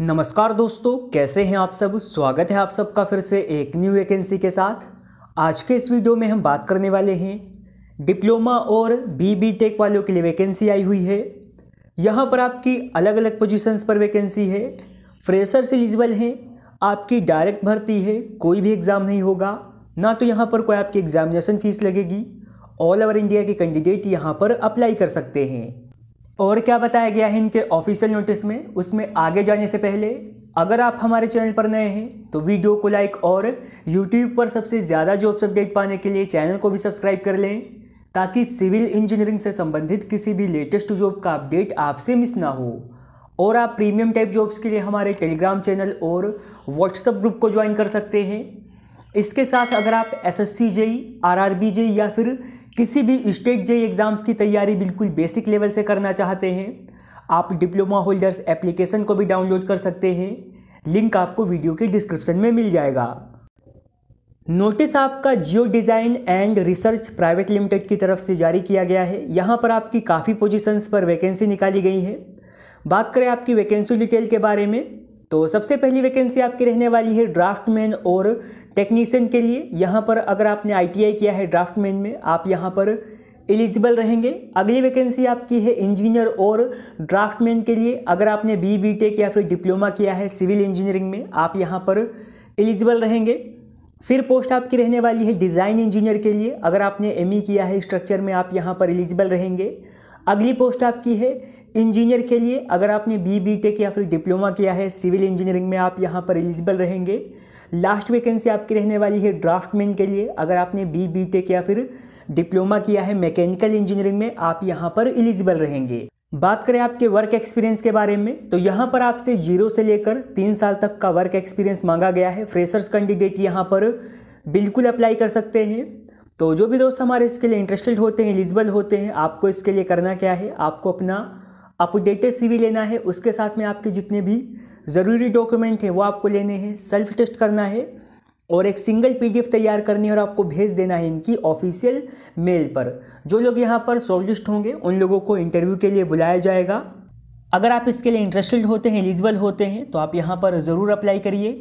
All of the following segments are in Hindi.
नमस्कार दोस्तों कैसे हैं आप सब स्वागत है आप सबका फिर से एक न्यू वैकेंसी के साथ आज के इस वीडियो में हम बात करने वाले हैं डिप्लोमा और बी बी टेक वालों के लिए वैकेंसी आई हुई है यहाँ पर आपकी अलग अलग पोजीशंस पर वैकेंसी है फ्रेशर्स एलिजिबल हैं आपकी डायरेक्ट भर्ती है कोई भी एग्ज़ाम नहीं होगा ना तो यहाँ पर कोई आपकी एग्ज़ामिनेशन फ़ीस लगेगी ऑल ओवर इंडिया के कैंडिडेट यहाँ पर अप्लाई कर सकते हैं और क्या बताया गया है इनके ऑफिशियल नोटिस में उसमें आगे जाने से पहले अगर आप हमारे चैनल पर नए हैं तो वीडियो को लाइक और यूट्यूब पर सबसे ज़्यादा जॉब्स अपडेट पाने के लिए चैनल को भी सब्सक्राइब कर लें ताकि सिविल इंजीनियरिंग से संबंधित किसी भी लेटेस्ट जॉब का अपडेट आपसे मिस ना हो और आप प्रीमियम टाइप जॉब्स के लिए हमारे टेलीग्राम चैनल और व्हाट्सएप ग्रुप को ज्वाइन कर सकते हैं इसके साथ अगर आप S S C JE R R B JE या फिर किसी भी स्टेट जे एग्ज़ाम्स की तैयारी बिल्कुल बेसिक लेवल से करना चाहते हैं आप डिप्लोमा होल्डर्स एप्लीकेशन को भी डाउनलोड कर सकते हैं लिंक आपको वीडियो के डिस्क्रिप्शन में मिल जाएगा नोटिस आपका Geo Design and Research Private Limited की तरफ से जारी किया गया है यहाँ पर आपकी काफ़ी पोजीशंस पर वैकेंसी निकाली गई है बात करें आपकी वैकेंसी डिटेल के बारे में तो सबसे पहली वैकेंसी आपकी रहने वाली है ड्राफ्टमैन और टेक्नीशियन के लिए यहाँ पर अगर आपने आईटीआई किया है ड्राफ्टमैन में आप यहाँ पर एलिजिबल रहेंगे अगली वैकेंसी आपकी है इंजीनियर और ड्राफ्टमैन के लिए अगर आपने बी बी टेक या फिर डिप्लोमा किया है सिविल इंजीनियरिंग में आप यहाँ पर एलिजिबल रहेंगे फिर पोस्ट आपकी रहने वाली है डिज़ाइन इंजीनियर के लिए अगर आपने एम e किया है स्ट्रक्चर में आप यहाँ पर एलिजिबल रहेंगे अगली पोस्ट आपकी है इंजीनियर के लिए अगर आपने बी बी टेक या फिर डिप्लोमा किया है सिविल इंजीनियरिंग में आप यहाँ पर एलिजिबल रहेंगे लास्ट वैकेंसी आपकी रहने वाली है ड्राफ्टमैन के लिए अगर आपने बी बी टेक या फिर डिप्लोमा किया है मैकेनिकल इंजीनियरिंग में आप यहाँ पर एलिजिबल रहेंगे बात करें आपके वर्क एक्सपीरियंस के बारे में तो यहाँ पर आपसे जीरो से लेकर तीन साल तक का वर्क एक्सपीरियंस मांगा गया है फ्रेशर्स कैंडिडेट यहाँ पर बिल्कुल अप्लाई कर सकते हैं तो जो भी दोस्त हमारे इसके लिए इंटरेस्टेड होते हैं एलिजिबल होते हैं आपको इसके लिए करना क्या है आपको अपना अपडेटेड सीवी लेना है उसके साथ में आपके जितने भी ज़रूरी डॉक्यूमेंट हैं वो आपको लेने हैं सेल्फ टेस्ट करना है और एक सिंगल पीडीएफ तैयार करनी है और आपको भेज देना है इनकी ऑफिशियल मेल पर जो लोग यहाँ पर सॉलिस्ट होंगे उन लोगों को इंटरव्यू के लिए बुलाया जाएगा अगर आप इसके लिए इंटरेस्टेड होते हैं एलिजिबल होते हैं तो आप यहाँ पर ज़रूर अप्लाई करिए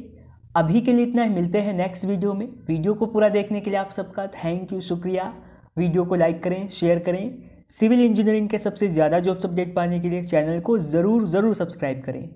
अभी के लिए इतना ही है, मिलते हैं नेक्स्ट वीडियो में वीडियो को पूरा देखने के लिए आप सबका थैंक यू शुक्रिया वीडियो को लाइक करें शेयर करें सिविल इंजीनियरिंग के सबसे ज़्यादा जॉब्स अपडेट पाने के लिए चैनल को ज़रूर ज़रूर सब्सक्राइब करें